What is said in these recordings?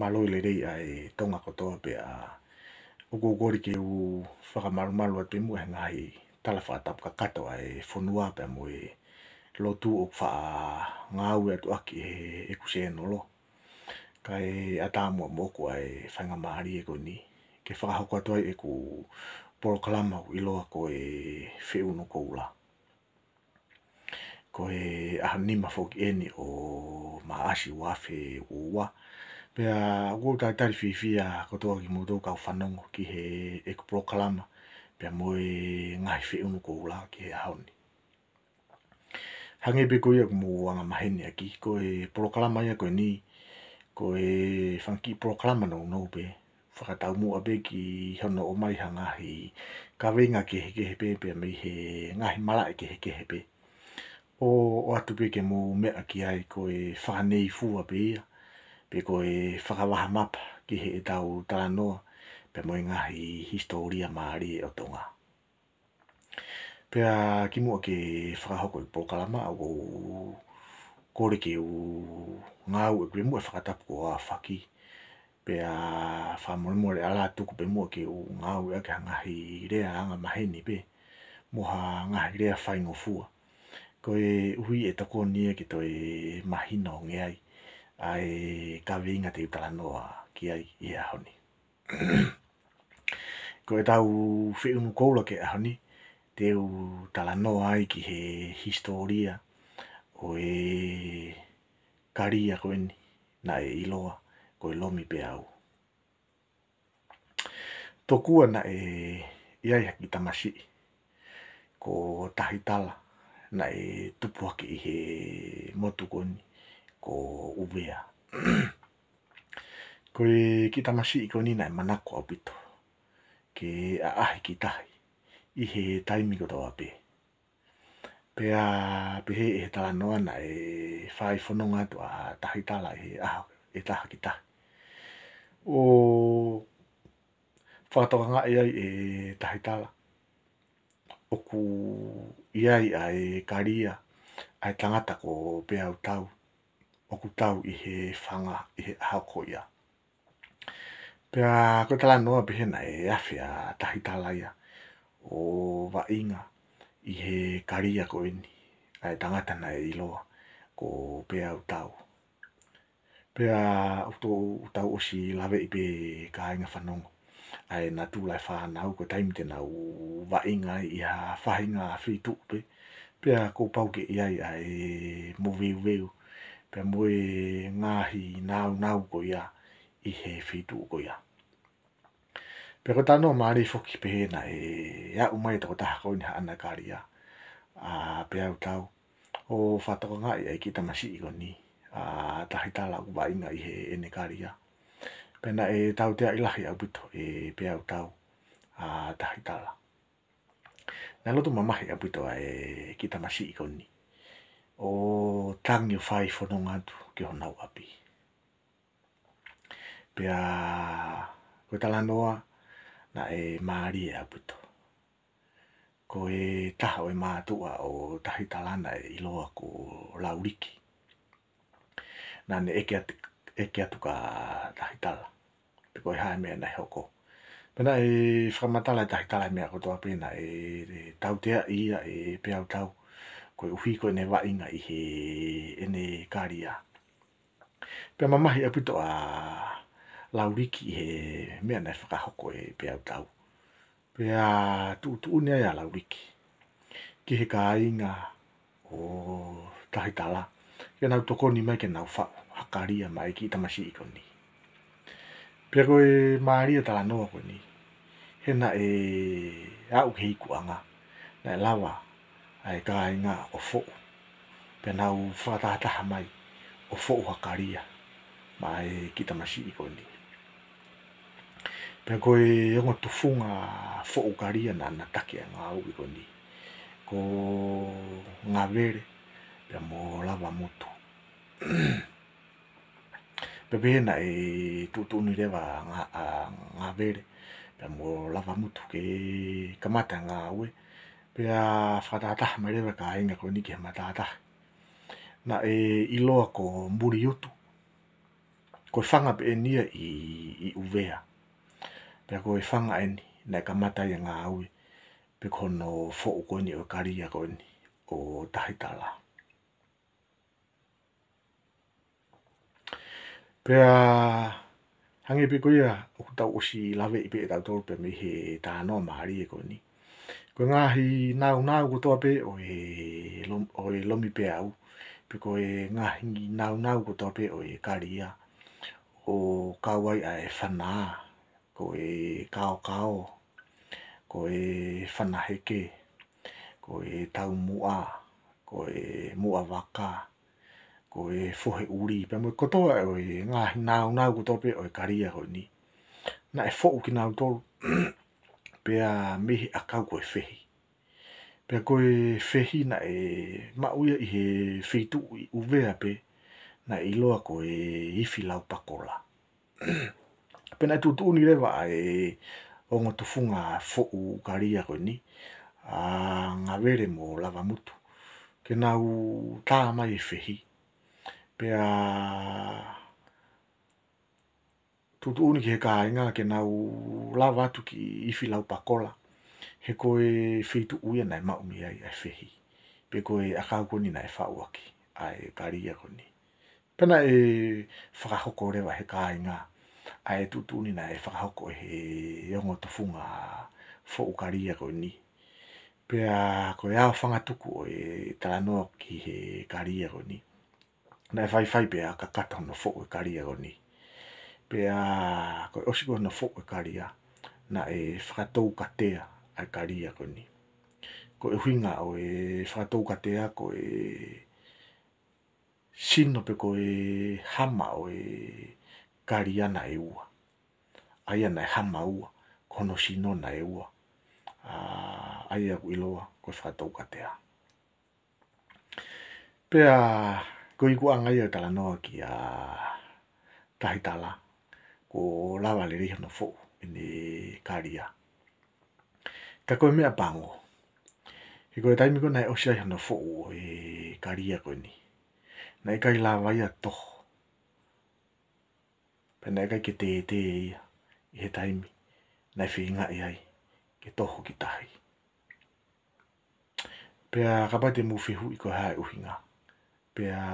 maloi le rei ai tonga kotoa pe a uku gori ke u whaka maru maru atu imu e ngai tala whaatapu ka kato ai whonua pe mu e lotu o fa ngāu e atu aki e e kuse e nolo ka e atāmua moku ai fanga mari e koni ke whakahoko atu ai e ku poro kalama u iloa ko e whiuno ko ula ko e aha nima fok eni o maashi wafe uwa Pea ko ta ta fi fi ko to ki mo to ka fanong ki he e ko proclama pe mo e ngai fi un ko la ki he haoni. Hange be ko ye mo wa mahine ki ko e proclama ye ko e ni ko e fan ki proclama no no be fa ta mo a be ki hono o mai hanga hi ka ve nga ki he ki he pe pe mi he ngai mala e ki he ki he pe o o atu pe ke mo me a ki ai ko e fa nei fu a ia pe ko e whakawaha map ki he e tau tala pe moi ngā i historia maari e o tonga. Pea ki mua ke whakahoko i pokalama au o kore ke u ngāu e kwe mua e whakatapu ko a whaki. Pea whamore mua ala tuku pe mua ke u ngāu e ake ngahi rea anga maheni pe. Moha ngahi rea whaingo Ko e hui e tako ki to e mahina o ngeai ai ka vinga te utala noa ki ai i a honi. ko e tau whiunu koula ke a honi, te u tala noa ai ki he historia o e karia ko eni, na e iloa ko e lomi pe au. Tokua na e iai haki tamasi, ko tahitala na e tupuaki i he motu ko ko uvea. Koe ki tamasi i konina e manako au pito. Ke a ahi ki tahi. I he e taimi koto a pe. Pe a pehe e he tala noana e whai whanonga tu a tahi tala e aho e taha ki tahi. O whatokanga e ai e tahi tala. Oku iai ai e karia ai e tangata ko pe au tau oku tau i he whanga i he aha koia. Pea, ko tala noa pehena e awhia tahi talaia o wa i he karia ko ini, ai tangata na e iloa ko pea u tau. Pea, uto u tau o si lawe i pe ka inga whanongo, ai na tūlai whanau ko taimi taimitena u wa inga i ha whahinga whi tūpe, pea ko pauke i ai ai mo veu pe moe ngāhi nau nāu ko i he whitu ko ia. Pe ko tāno māri whoki pe e ia umai tako taha ni niha ana kāri A pe au tau, o whatako ngā ia i ki tamasi i koni, a tahi tāla uwa inga i he ene kāri ia. Pe na e tau tea ilahi au bito, e pe au tau, a tahi tāla. Nā lotu mamahi au bito a e ki tamasi i koni o tangi o whai whanonga atu ki honau api. Pea koe tala noa na e maari e abuto. Ko e taha o e mātua o tahi talana e iloa ko lauriki. Nā ne eke, at, eke atu ka tahi tala. Pe koe hae mea na hoko. Pena e whamatala e tahi tala e mea kotoa pena e, e tau tea ia e peau tau koe uhi koe ne wainga i he ene kāria. Pea mamahi apito a lauriki i he mea nei whakahoko e pea tau. Pea tuutu une ai a lauriki. Ki he kāinga o tahitala. Ia nau toko ni mai ke nau wha mai ki tamashi iko ni. Pea koe maaria tala noa koe ni. Hena e au kei kuanga. Nei lawa. Nei lawa ai ka nga o fo pe na u fa ta mai o fo ha karia mai e kita mashi i koni pe ko e ngo tu funga fo u karia na na ta ke nga u koni ko nga vere pe mo la va mutu pe be na e tu tu ni le va nga nga vere pe mo la va mutu ke kamata nga u pea whatata mai rewa ka inga ko nike ma tata. Na e iloa ko mburi utu. Ko e whanga pe e nia i, i uvea. Pea ko e whanga e ni, na e ka mata i ngā aui. Pe kono fo u koni o karia ko ni, o tahitala. Pea hangi pe koia o kutau osi lawe i pe e tau tolpe mi he tāno maari e ko ni ko ngahi nau nau ko tope o e o e lomi pe au pe ko e ngahi nau nau ko tope o e karia o kawai a e fana ko e kao kao ko e fana heke ko e tau mua ko e mua waka ko e fohe uri pe mo kotoa o e ngahi nau nau ko tope o e karia ho ni na e fo ki nau tolu pea mihi a kau koe fehi. Pea koe fehi na e mauia i he feitu i uvea pe na i loa koe ifi lau pakola. Pena e tutu ni rewa e o ngotu funga fo u karia koe ni a ngā vere mō lava mutu. Ke nau tā mai e fehi. Pea tutuuni ki he kāinga ke nau lava atu ki iwhi lau pakola. He koe u ena nai maumi ai ai whehi. Pe koe a kāko ni nai whau aki ai kariia koni. Pena e whakahoko rewa he kāinga ai tutuuni na e ko he yongo tafunga whau kariia koni. Pea koe au whangatuku e talanoa ki he kariia koni. Nai whai whai pea kakata hono whau kariia koni. Pea pea ko o sigo na fo karia na e frato katea a karia ko ni ko e winga o e frato katea ko e sino pe ko e hama o e karia na e ua aia na e hama ua no sino na e ua a aia e ku iloa ko frato katea pe a ko i ku angai o talanoa ki kia tahitala. tala o lava le reha na fo ne karia ka koe mea pango he koe taimi kona e osia hana fo o e karia ko ni nai kai lava ia toho pe nai e kai ke te te e ia i he taimi na e whinga i ai ke toho ki tahi pe a kapa te mu hu i koe hae uhinga pe a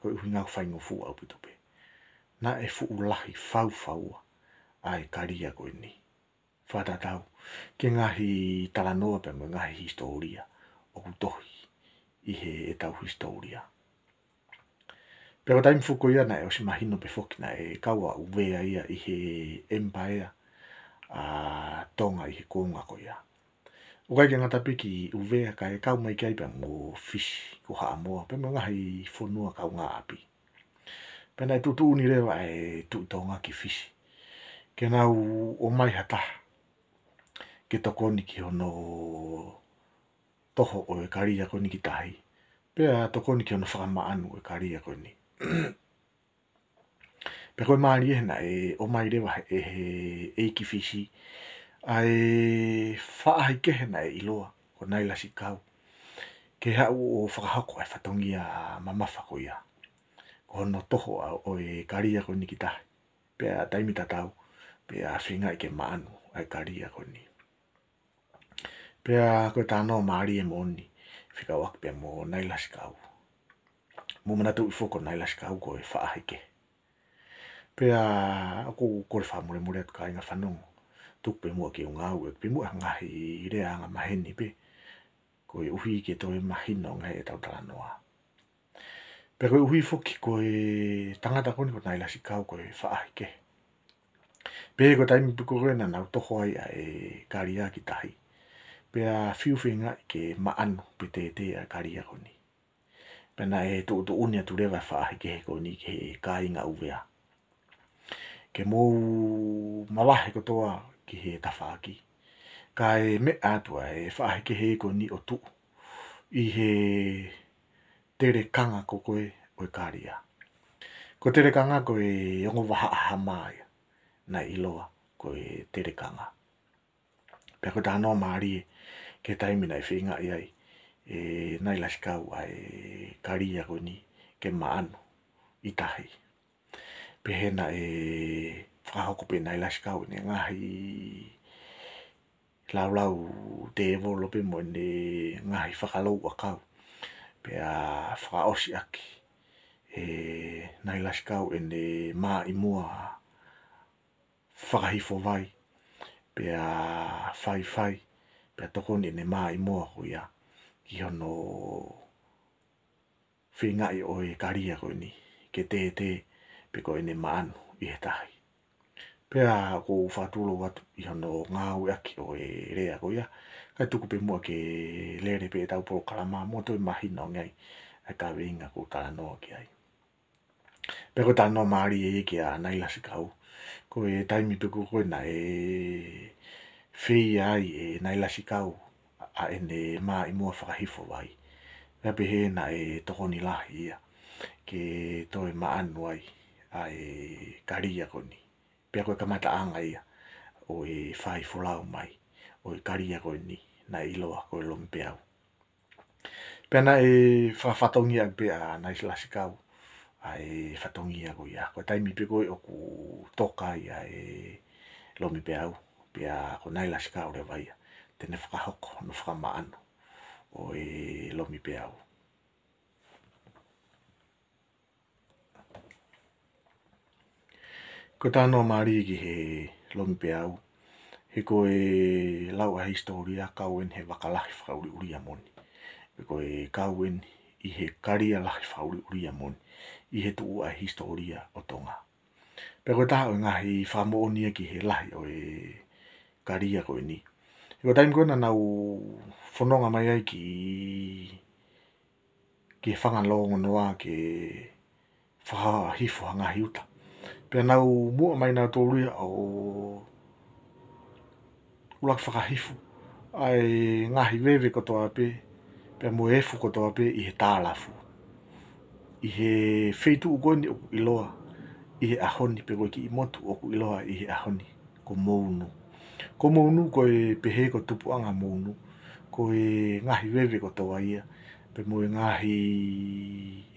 koe uhinga whaingo fo au pitope na e fuu lahi fawfawa a e karia koe ni. Whadatau, ke ngahi talanoa pe me ngahi historia o kutohi i he e tau historia. Pero taim fuko ia na e osi mahino pe fokina e kaua uvea ia i he empaea a tonga i he kounga ko ia. Ukai ke ngata piki uvea ka e kau mai pe mo fish ko haamoa pe me ngahi fonua kau ngā api. Ka nai tutu uni rewa e tui tau ngā ki fisi. Ke nau o mai hata. Ke toko ni ki hono toho o e kari ako ni ki tahi. Pea toko ni ki hono whakama anu e kari ako ni. Pe koe maari e hena e o mai rewa e he e ki fisi. A e whaahai ke hena e iloa ko nai lasi kau. Ke hau o whakahoko e whatongi a mamafako Mamafako ia ono toho a o e karia ko ni kita pe a taimi tatau pe a swinga i ke maanu a e karia ko ni pe a ko tano maari e moni whika wak pe mo nailas kau mo mana tu ifo ko nailas kau ko e faa hike pe a ko ko e whamore mure atu ka inga whanung tuk pe mua ke o ngau e pe mua ngahi i rea nga maheni pe ko e uhi ke to e mahino ngai e tau talanoa pe koe ui fuki koe tangata koni koe nailasi kau koe whaahi ke. Pe koe taimi piko koe na nau toho ai a e kariā ki tahi. Pe a fiu whenga ke ma'anu pe te te a kariā koni. Pe na e tō tō unia tu rewa whaahi ke koni ke kāinga uwea. Ke mou mawahe kotoa ki he tawhāki. Ka e me atua e whaahi ke he koni o tu. I he tere kanga e ko koe o kāria. Ko tere ko e ongo waha aha mai na iloa ko e tere kanga. Pea ko ta anō maari e ke taimina e whinga i ai e nai lashkau ai e kāria ko ni ke maanu i tahi. Pehena e whakahoko pe nai lashkau ni ngahi laulau te evolope mo ne ngahi whakalau wakau pe a whaosi aki e nai lashkau e ne mā i mua whakahifo vai pe a whai whai tokoni e ne ma i mua hui ki hono whingai o e karia koi ni ke te te pe koi ne mānu i he tahi pea ko fatulo wat ihano nga u e aki o e re ako ya ka tuku pe mua ke lere pe tau polo kalama mo to mahi no ngai e ka vinga ko ka no ki ai pe ko tano mari e ki a nai la sikau ko e taimi tuku ko na e fei ai e nai la sikau a ene ma i mua whakahifo wai e pe he na e toko ni lahi ia ke toi e maanu ai a e karia koni pia koe kamata anga ia o e whai fulau mai o e karia koe ni na e iloa koe lomi pe au. Pena e whawhatongi ag pe a naisi lasi kau a e whatongi ag o ia. Koe taimi pe koe o toka ia e lomi pe au pe a ko nai lasi kau le Tene whakahoko no whakamaano o e lomi pe au. ko tāno a Māori he lomi pe au. He ko e lau a historia kauen he wakalahi whakauri uri a moni. He ko e kauen i he kari a lahi whakauri uri a moni. I he tuu a historia o tonga. Pe ko tāo ngā he whamo o nia ki he lahi o e kari a koe ni. He ko taimu kona nau whanonga mai ai ki ki whanganlongo noa ki whaha hifo hanga hiuta pe nau mua mai na tōru ia o ulak whakahifu ai ngahi wewe kotoa pe pe mo ko kotoa pe i he tālafu i he feitu ugoni oku iloa i he ahoni pe ki i motu oku iloa i he ahoni ko mounu ko mounu ko e pehe ko tupu anga mounu ko e ngahi ko kotoa ia pe mo e ngahi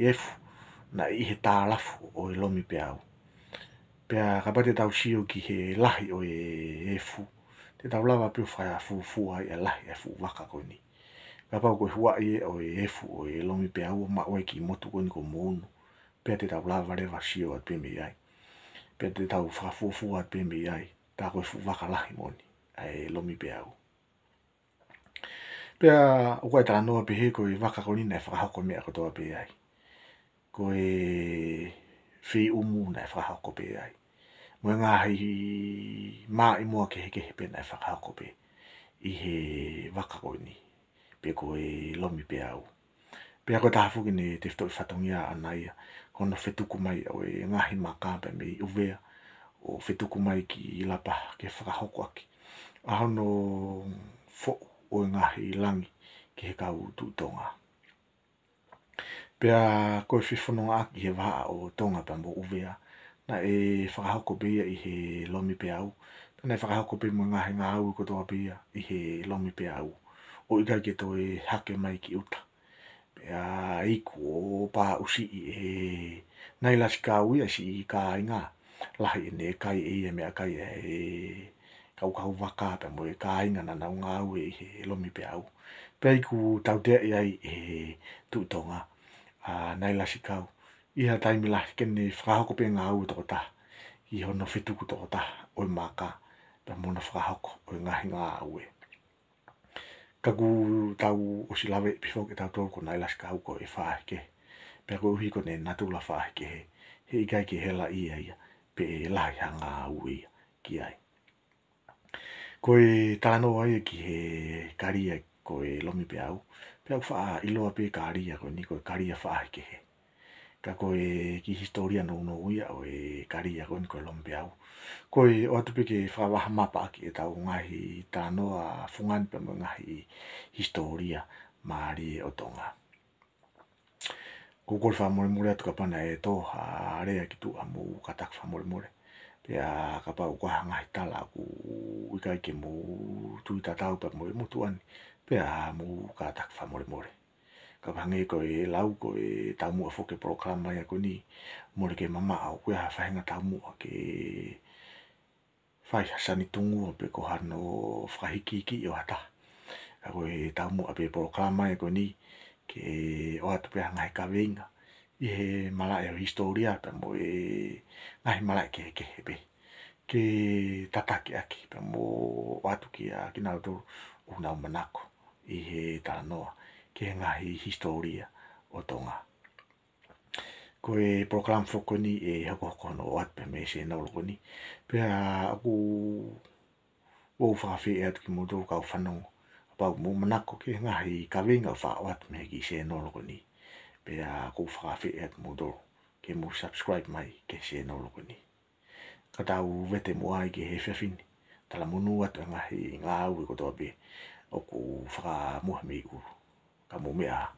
efu na i he tālafu o ilomi pe au Pea ka pate tau shio ki he lahi o e, e, fu. Te tau lava pio whai a fu fu ai a lahi a fu waka koe ni. Ka pau koe hua e o e, e fu o e longi pia ua ma oe ki motu koe ni ko mounu. Pea te tau lava rewa shio at pime iai. Pia te tau wha fu fu at pime iai. Ta koe fu waka lahi moni a e longi pia ua. Pia ukoe tala noa pihe koe waka koe ni nei whakahoko mea kotoa pia iai. Koe... E fi umu na e whaha ko pe ai. Mwe ngā hi mā i mua ke heke hepe na e whaha ko pe i he waka koe ni, pe koe lomi pe au. Pe ako taha fuki ne te fito i whatongia ana ia, kona whetuku mai au e ngā hi mā kāpe me i uwea o whetuku mai ki la pa ke whaha ko aki. Ahono fo o ngā hi langi ke ka u tūtonga. Ahono fo pea koe whifonunga aki he waa o tonga pambo uvea na e whakahoko bea i he lomi pe au na e whakahoko bea mga he ngā au i kotoa bea i he lomi pe au o ika ke to e hake mai ki uta pea iku o pā usi i e nei lasi ka ui a si i ka i lahi e ne kai e e mea kai e kau kau waka pe mo e ka i ngā nana o au e i he lomi pe au pea iku tau dea i ai e tūtonga e a ah, nai lasi kau. Ia taimi lasi kene whakahoko pe ngā au tō ta. I hono whetuku tō ta o i māka pa mona whakahoko o i ngāhi ngā au Ka gu tau o si lawe e pi whau ke tau tō ko nai lasi kau ko e whaheke. Pea ko uhi ko ne natu la whaheke he. He i kai ke hela ia ia pe e lahi ha ngā au e ki ai. Ko tāno ai e ki he kari ai ko lomi pe lomi pe au pea fa i loa pe karia ko ni ko karia fa ke he ka ko ki historia no no uia o e karia ko ni ko lombia u ko o atu ke fa wa ma pa ki ta u nga hi ta no a fungan pe mo nga historia maari o tonga ko ko fa mori mori atu ka pana e to ha re ki tu a mu katak tak fa mori Pea ka pa u ka nga hi ta la ku i ka ke mu tu i ta pe mori mu tu ani pe a mu ka tak fa mole mole ka bangi ko e lau ko e ta mu fo ke program mai ko ni mole ke mama au ko ha fa nga ta mu ke fa sa ni tungu pe ko han no fra hiki ki yo ata ka ko e ta mu a pe program mai ko ni ke o at pe nga ka venga e mala e historia pe mo e ai mala e ke ke be ke tataki aki pe mo watu ki a ki na do una manako i he tānoa, ki he hi historia o tonga. Ko e program foko ni e hako hoko no oat pe me se nau loko ni, pe a aku o whakawhi e atu ki mūtou kau whanong, pa mo manako ke nga hi ka winga fa wat me ki se no lo ni pe a ko fa fe et mo do ke mo subscribe mai ke se no lo ni ka ta u vete mo ai ke he fe fin ta la mo e nga hi nga u e ko to okufika muhambi ku kamume a